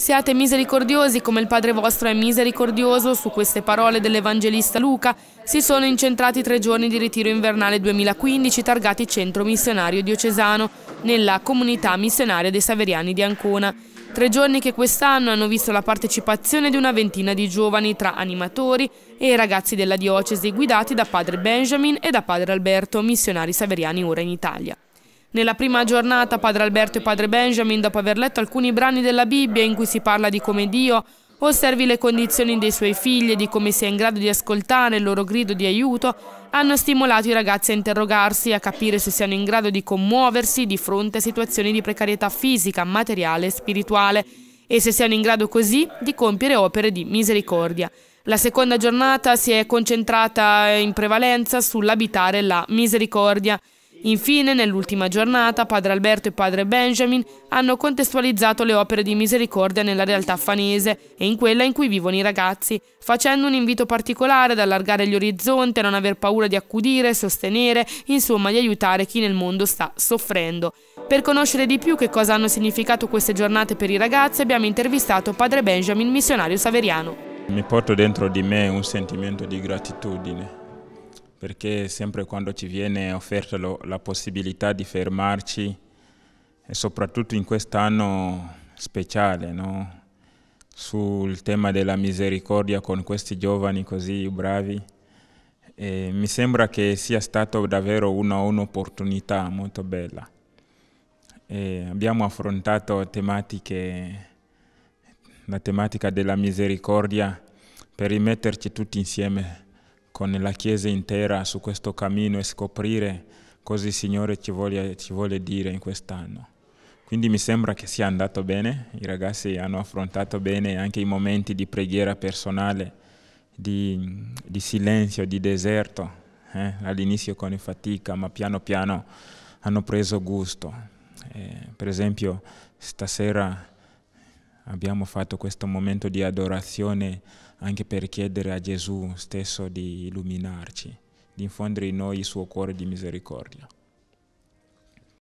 Siate misericordiosi come il Padre vostro è misericordioso, su queste parole dell'Evangelista Luca si sono incentrati tre giorni di ritiro invernale 2015 targati Centro Missionario Diocesano nella comunità missionaria dei Saveriani di Ancona. Tre giorni che quest'anno hanno visto la partecipazione di una ventina di giovani tra animatori e ragazzi della diocesi guidati da padre Benjamin e da padre Alberto, missionari saveriani ora in Italia. Nella prima giornata padre Alberto e padre Benjamin, dopo aver letto alcuni brani della Bibbia in cui si parla di come Dio osservi le condizioni dei suoi figli e di come sia in grado di ascoltare il loro grido di aiuto, hanno stimolato i ragazzi a interrogarsi, a capire se siano in grado di commuoversi di fronte a situazioni di precarietà fisica, materiale e spirituale e se siano in grado così di compiere opere di misericordia. La seconda giornata si è concentrata in prevalenza sull'abitare la misericordia Infine, nell'ultima giornata, padre Alberto e padre Benjamin hanno contestualizzato le opere di misericordia nella realtà fanese e in quella in cui vivono i ragazzi, facendo un invito particolare ad allargare gli orizzonti, a non aver paura di accudire, sostenere, insomma di aiutare chi nel mondo sta soffrendo. Per conoscere di più che cosa hanno significato queste giornate per i ragazzi abbiamo intervistato padre Benjamin, missionario saveriano. Mi porto dentro di me un sentimento di gratitudine perché sempre quando ci viene offerta lo, la possibilità di fermarci, e soprattutto in quest'anno speciale, no? sul tema della misericordia con questi giovani così bravi, e mi sembra che sia stata davvero un'opportunità molto bella. E abbiamo affrontato tematiche, la tematica della misericordia per rimetterci tutti insieme con la Chiesa intera su questo cammino e scoprire cosa il Signore ci vuole, ci vuole dire in quest'anno. Quindi mi sembra che sia andato bene, i ragazzi hanno affrontato bene anche i momenti di preghiera personale, di, di silenzio, di deserto, eh? all'inizio con fatica, ma piano piano hanno preso gusto. Eh, per esempio stasera abbiamo fatto questo momento di adorazione anche per chiedere a Gesù stesso di illuminarci, di infondere in noi il suo cuore di misericordia.